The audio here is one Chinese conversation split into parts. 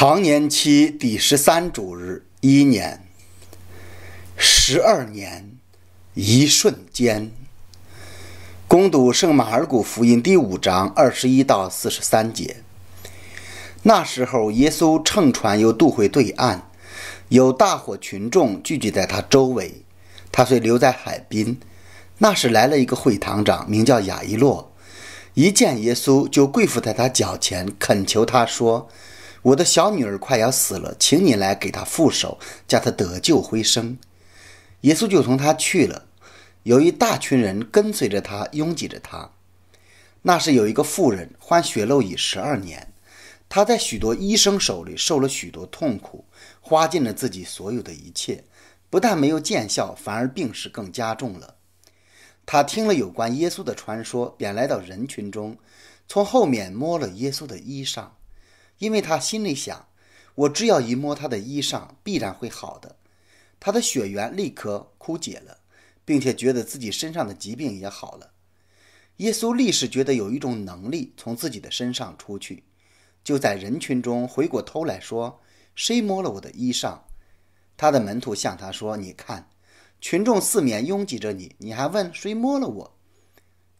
常年期第十三主日，一年，十二年，一瞬间。攻读《圣马尔谷福音》第五章二十一到四十三节。那时候，耶稣乘船又渡回对岸，有大伙群众聚集在他周围。他虽留在海滨。那时来了一个会堂长，名叫雅伊洛，一见耶稣就跪伏在他脚前，恳求他说。我的小女儿快要死了，请你来给她复手，叫她得救回生。耶稣就同他去了，有一大群人跟随着他，拥挤着他。那是有一个妇人患血漏已十二年，她在许多医生手里受了许多痛苦，花尽了自己所有的一切，不但没有见效，反而病势更加重了。她听了有关耶稣的传说，便来到人群中，从后面摸了耶稣的衣裳。因为他心里想，我只要一摸他的衣裳，必然会好的。他的血缘立刻枯竭了，并且觉得自己身上的疾病也好了。耶稣立时觉得有一种能力从自己的身上出去，就在人群中回过头来说：“谁摸了我的衣裳？”他的门徒向他说：“你看，群众四面拥挤着你，你还问谁摸了我？”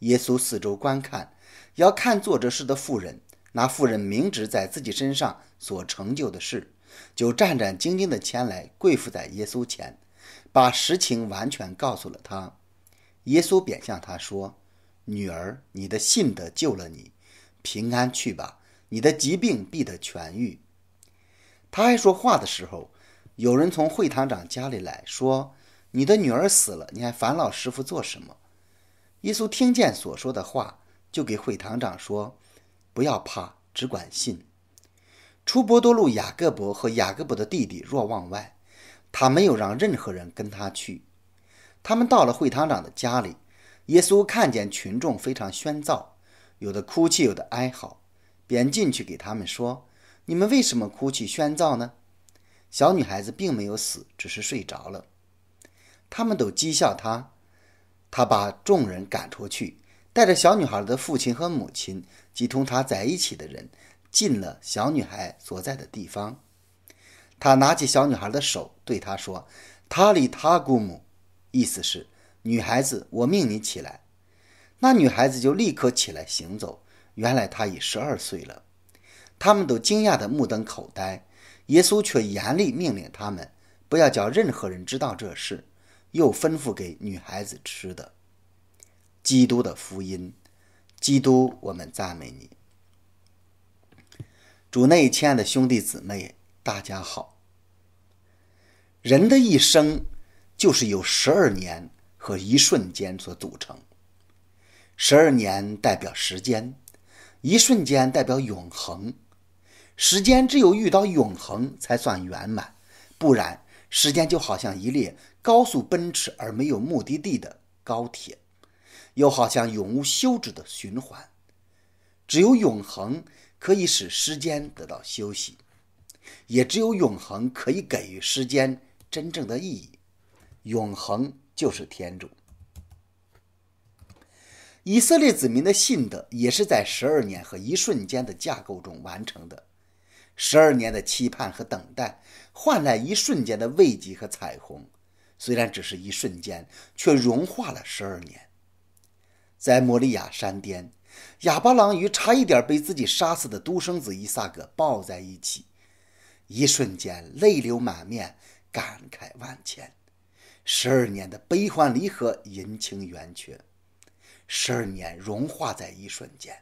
耶稣四周观看，要看坐着吃的妇人。那妇人明知在自己身上所成就的事，就战战兢兢地前来跪伏在耶稣前，把实情完全告诉了他。耶稣便向他说：“女儿，你的信德救了你，平安去吧，你的疾病必得痊愈。”他还说话的时候，有人从会堂长家里来说：“你的女儿死了，你还烦劳师傅做什么？”耶稣听见所说的话，就给会堂长说。不要怕，只管信。出伯多路雅各伯和雅各伯的弟弟若望外，他没有让任何人跟他去。他们到了会堂长的家里，耶稣看见群众非常喧噪，有的哭泣，有的哀嚎，便进去给他们说：“你们为什么哭泣喧噪呢？小女孩子并没有死，只是睡着了。”他们都讥笑他，他把众人赶出去。带着小女孩的父亲和母亲及同她在一起的人，进了小女孩所在的地方。他拿起小女孩的手，对她说：“塔利塔古姆”，意思是女孩子，我命你起来。那女孩子就立刻起来行走。原来她已十二岁了。他们都惊讶的目瞪口呆。耶稣却严厉命令他们不要叫任何人知道这事，又吩咐给女孩子吃的。基督的福音，基督，我们赞美你。主内亲爱的兄弟姊妹，大家好。人的一生就是由十二年和一瞬间所组成。十二年代表时间，一瞬间代表永恒。时间只有遇到永恒才算圆满，不然时间就好像一列高速奔驰而没有目的地的高铁。又好像永无休止的循环，只有永恒可以使时间得到休息，也只有永恒可以给予时间真正的意义。永恒就是天主。以色列子民的信德也是在十二年和一瞬间的架构中完成的。十二年的期盼和等待，换来一瞬间的慰藉和彩虹。虽然只是一瞬间，却融化了十二年。在莫利亚山巅，哑巴狼与差一点被自己杀死的独生子伊萨格抱在一起，一瞬间泪流满面，感慨万千。十二年的悲欢离合，阴晴圆缺，十二年融化在一瞬间。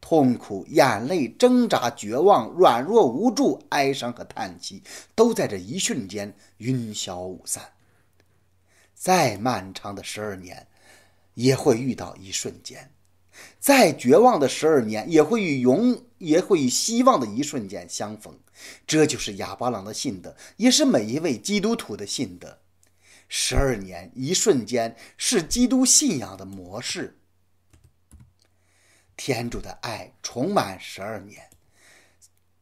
痛苦、眼泪、挣扎、绝望、软弱、无助、哀伤和叹气，都在这一瞬间云消雾散。再漫长的十二年。也会遇到一瞬间，再绝望的十二年，也会与永，也会与希望的一瞬间相逢。这就是哑巴郎的信德，也是每一位基督徒的信德。十二年，一瞬间，是基督信仰的模式。天主的爱充满十二年，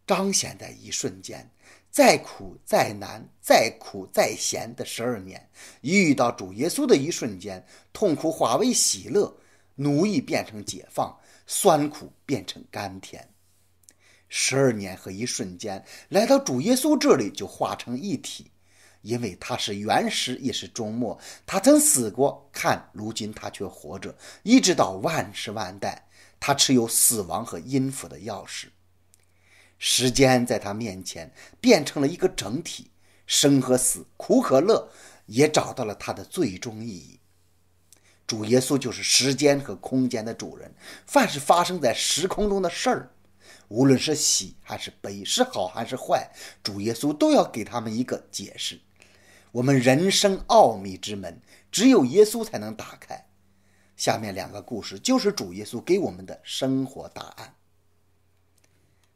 彰显在一瞬间。再苦再难再苦再咸的十二年，遇到主耶稣的一瞬间，痛苦化为喜乐，奴役变成解放，酸苦变成甘甜。十二年和一瞬间，来到主耶稣这里就化成一体，因为他是原始也是终末，他曾死过，看如今他却活着，一直到万世万代，他持有死亡和阴府的钥匙。时间在他面前变成了一个整体，生和死、苦和乐，也找到了它的最终意义。主耶稣就是时间和空间的主人，凡是发生在时空中的事儿，无论是喜还是悲，是好还是坏，主耶稣都要给他们一个解释。我们人生奥秘之门，只有耶稣才能打开。下面两个故事就是主耶稣给我们的生活答案。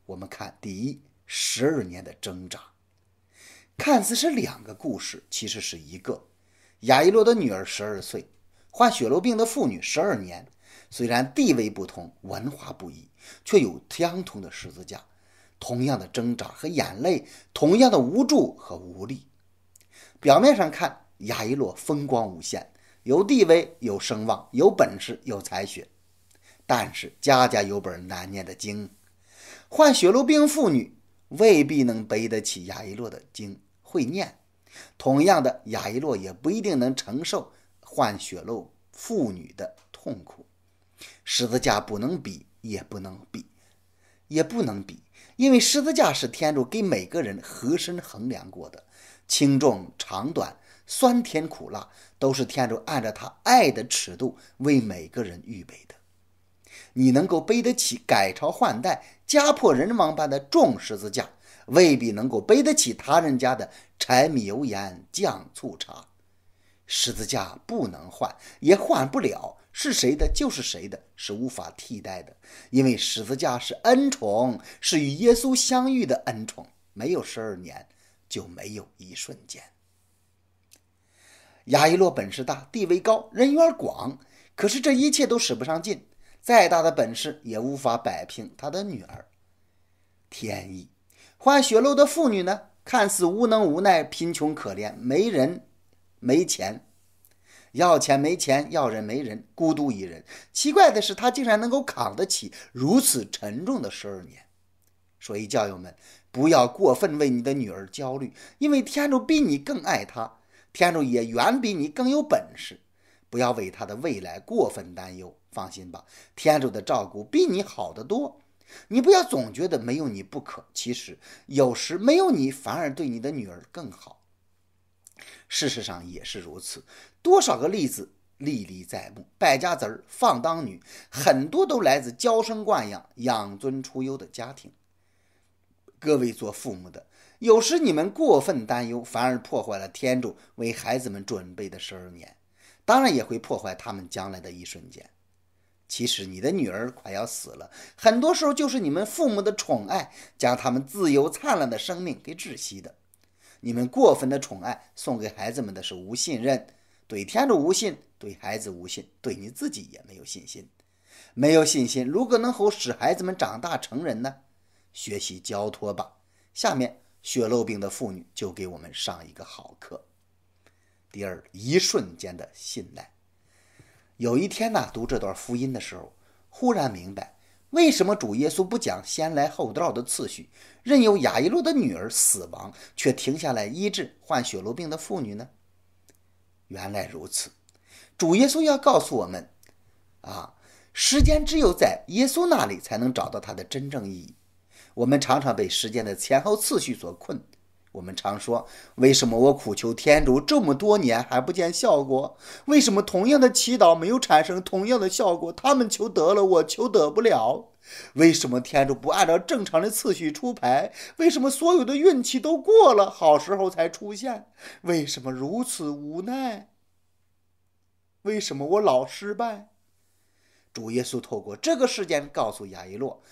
我们看，第一十二年的挣扎，看似是两个故事，其实是一个。雅伊洛的女儿十二岁，患血瘤病的妇女十二年。虽然地位不同，文化不一，却有相同的十字架，同样的挣扎和眼泪，同样的无助和无力。表面上看，雅伊洛风光无限，有地位，有声望，有本事，有才学。但是，家家有本难念的经。患血漏病妇女未必能背得起雅伊洛的经会念，同样的雅伊洛也不一定能承受患血漏妇女的痛苦。十字架不能比，也不能比，也不能比，因为十字架是天主给每个人合身衡量过的，轻重长短、酸甜苦辣，都是天主按照他爱的尺度为每个人预备的。你能够背得起改朝换代、家破人亡般的重十字架，未必能够背得起他人家的柴米油盐酱醋茶。十字架不能换，也换不了，是谁的就是谁的，是无法替代的。因为十字架是恩宠，是与耶稣相遇的恩宠，没有十二年就没有一瞬间。雅伊洛本事大，地位高，人缘广，可是这一切都使不上劲。再大的本事也无法摆平他的女儿。天意，患血漏的妇女呢？看似无能无奈、贫穷可怜，没人、没钱，要钱没钱，要人没人，孤独一人。奇怪的是，她竟然能够扛得起如此沉重的十二年。所以，教友们不要过分为你的女儿焦虑，因为天主比你更爱她，天主也远比你更有本事。不要为她的未来过分担忧。放心吧，天主的照顾比你好得多。你不要总觉得没有你不可，其实有时没有你反而对你的女儿更好。事实上也是如此，多少个例子历历在目，败家子儿、放荡女，很多都来自娇生惯养、养尊处优的家庭。各位做父母的，有时你们过分担忧，反而破坏了天主为孩子们准备的十二年，当然也会破坏他们将来的一瞬间。其实你的女儿快要死了，很多时候就是你们父母的宠爱，将他们自由灿烂的生命给窒息的。你们过分的宠爱，送给孩子们的是无信任，对天主无信，对孩子无信，对你自己也没有信心。没有信心，如何能够使孩子们长大成人呢？学习交托吧。下面血肉病的妇女就给我们上一个好课。第二，一瞬间的信赖。有一天呢，读这段福音的时候，忽然明白为什么主耶稣不讲先来后到的次序，任由雅伊洛的女儿死亡，却停下来医治患血瘤病的妇女呢？原来如此，主耶稣要告诉我们：啊，时间只有在耶稣那里才能找到它的真正意义。我们常常被时间的前后次序所困。我们常说，为什么我苦求天主这么多年还不见效果？为什么同样的祈祷没有产生同样的效果？他们求得了，我求得不了？为什么天主不按照正常的次序出牌？为什么所有的运气都过了，好时候才出现？为什么如此无奈？为什么我老失败？主耶稣透过这个事件告诉雅伊洛，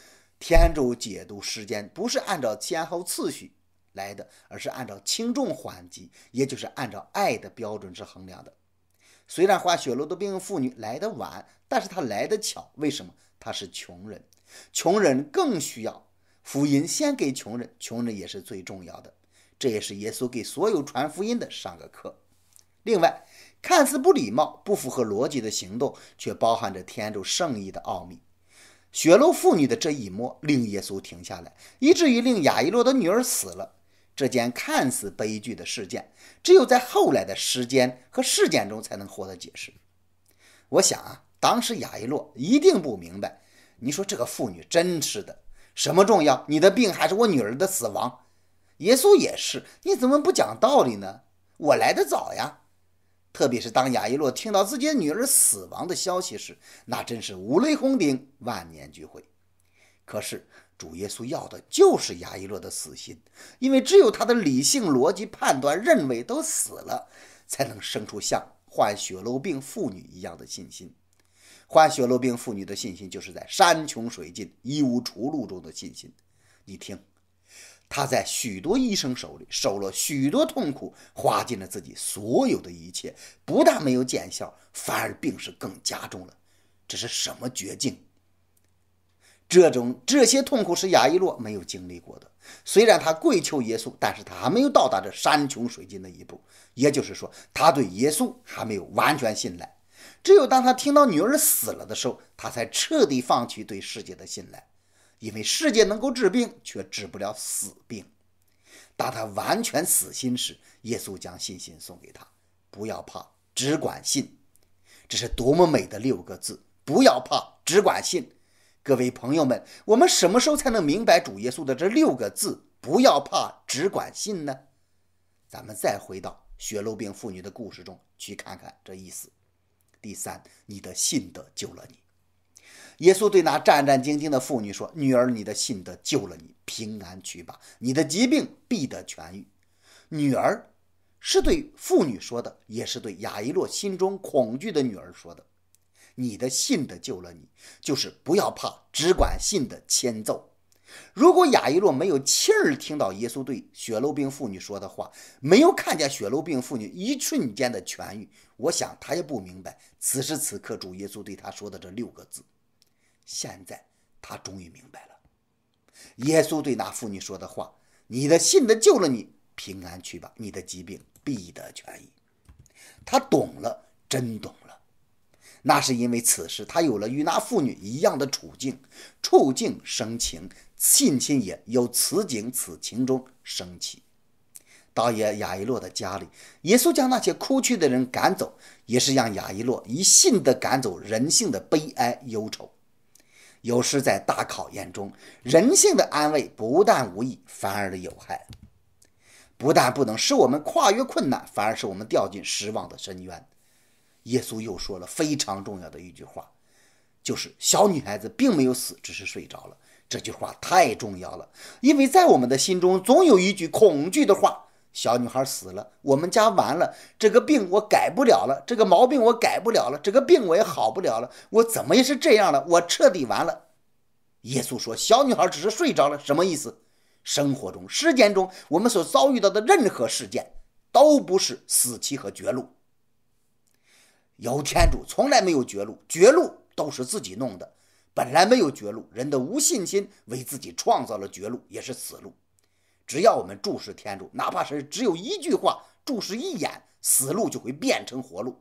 天主解读时间不是按照先后次序。来的，而是按照轻重缓急，也就是按照爱的标准去衡量的。虽然患血漏的病妇女来的晚，但是她来的巧。为什么？她是穷人，穷人更需要福音，先给穷人，穷人也是最重要的。这也是耶稣给所有传福音的上个课。另外，看似不礼貌、不符合逻辑的行动，却包含着天主圣意的奥秘。血漏妇女的这一摸，令耶稣停下来，以至于令雅伊洛的女儿死了。这件看似悲剧的事件，只有在后来的时间和事件中才能获得解释。我想啊，当时雅伊洛一定不明白。你说这个妇女真是的，什么重要？你的病还是我女儿的死亡？耶稣也是，你怎么不讲道理呢？我来的早呀。特别是当雅伊洛听到自己女儿死亡的消息时，那真是五雷轰顶，万念俱灰。可是。主耶稣要的就是亚一洛的死心，因为只有他的理性逻辑判断认为都死了，才能生出像患血漏病妇女一样的信心。患血漏病妇女的信心，就是在山穷水尽、一无出路中的信心。你听，他在许多医生手里受了许多痛苦，花尽了自己所有的一切，不但没有见效，反而病势更加重了。这是什么绝境？这种这些痛苦是雅伊洛没有经历过的。虽然他跪求耶稣，但是他还没有到达这山穷水尽的一步。也就是说，他对耶稣还没有完全信赖。只有当他听到女儿死了的时候，他才彻底放弃对世界的信赖，因为世界能够治病，却治不了死病。当他完全死心时，耶稣将信心送给他：“不要怕，只管信。”这是多么美的六个字：“不要怕，只管信。”各位朋友们，我们什么时候才能明白主耶稣的这六个字“不要怕，只管信”呢？咱们再回到血漏病妇女的故事中去看看这意思。第三，你的信德救了你。耶稣对那战战兢兢的妇女说：“女儿，你的信德救了你，平安去吧，你的疾病必得痊愈。”女儿是对妇女说的，也是对雅伊洛心中恐惧的女儿说的。你的信的救了你，就是不要怕，只管信的迁奏。如果雅伊洛没有气儿听到耶稣对血漏病妇女说的话，没有看见血漏病妇女一瞬间的痊愈，我想他也不明白此时此刻主耶稣对他说的这六个字。现在他终于明白了，耶稣对那妇女说的话：“你的信的救了你，平安去吧，你的疾病必得痊愈。”他懂了，真懂了。那是因为此时他有了与那妇女一样的处境，处境生情，性亲也由此景此情中升起。到也雅一洛的家里，耶稣将那些哭泣的人赶走，也是让雅一洛以性的赶走人性的悲哀忧愁。有时在大考验中，人性的安慰不但无益，反而有害。不但不能使我们跨越困难，反而使我们掉进失望的深渊。耶稣又说了非常重要的一句话，就是小女孩子并没有死，只是睡着了。这句话太重要了，因为在我们的心中总有一句恐惧的话：小女孩死了，我们家完了。这个病我改不了了，这个毛病我改不了了，这个病我也好不了了，我怎么也是这样了，我彻底完了。耶稣说，小女孩只是睡着了，什么意思？生活中、时间中，我们所遭遇到的任何事件，都不是死期和绝路。有天主从来没有绝路，绝路都是自己弄的。本来没有绝路，人的无信心为自己创造了绝路，也是死路。只要我们注视天主，哪怕是只有一句话，注视一眼，死路就会变成活路。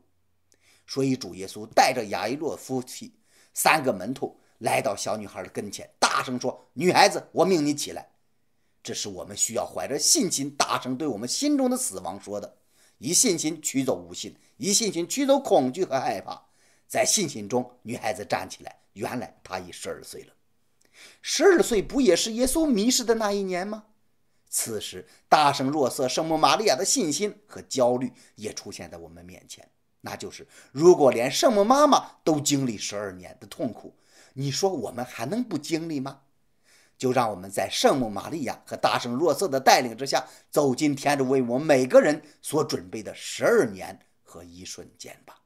所以主耶稣带着雅伊洛夫妻三个门徒来到小女孩的跟前，大声说：“女孩子，我命你起来。”这是我们需要怀着信心大声对我们心中的死亡说的。以信心取走无信，以信心取走恐惧和害怕，在信心中，女孩子站起来。原来她已十二岁了，十二岁不也是耶稣迷失的那一年吗？此时，大圣若瑟、圣母玛利亚的信心和焦虑也出现在我们面前。那就是，如果连圣母妈妈都经历十二年的痛苦，你说我们还能不经历吗？就让我们在圣母玛利亚和大圣若瑟的带领之下，走进天主为我们每个人所准备的十二年和一瞬间吧。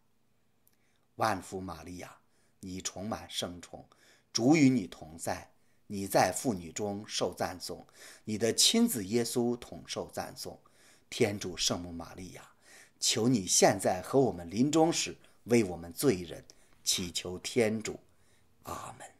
万福玛利亚，你充满圣宠，主与你同在，你在妇女中受赞颂，你的亲子耶稣同受赞颂。天主圣母玛利亚，求你现在和我们临终时，为我们罪人祈求天主。阿门。